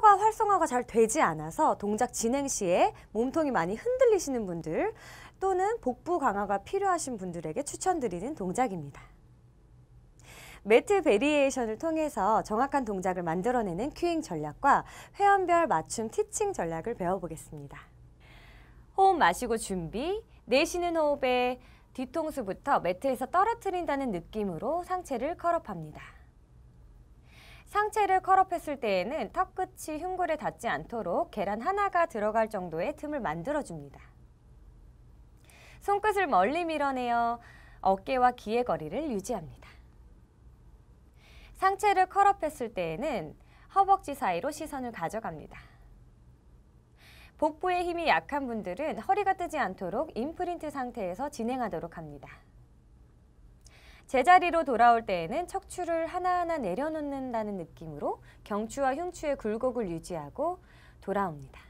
척추가 활성화가 잘 되지 않아서 동작 진행 시에 몸통이 많이 흔들리시는 분들 또는 복부 강화가 필요하신 분들에게 추천드리는 동작입니다. 매트 베리에이션을 통해서 정확한 동작을 만들어내는 큐잉 전략과 회원별 맞춤 티칭 전략을 배워보겠습니다. 호흡 마시고 준비, 내쉬는 호흡에 뒤통수부터 매트에서 떨어뜨린다는 느낌으로 상체를 컬업합니다. 상체를 컬업했을 때에는 턱 끝이 흉골에 닿지 않도록 계란 하나가 들어갈 정도의 틈을 만들어줍니다. 손끝을 멀리 밀어내어 어깨와 귀의 거리를 유지합니다. 상체를 컬업했을 때에는 허벅지 사이로 시선을 가져갑니다. 복부에 힘이 약한 분들은 허리가 뜨지 않도록 임프린트 상태에서 진행하도록 합니다. 제자리로 돌아올 때에는 척추를 하나하나 내려놓는다는 느낌으로 경추와 흉추의 굴곡을 유지하고 돌아옵니다.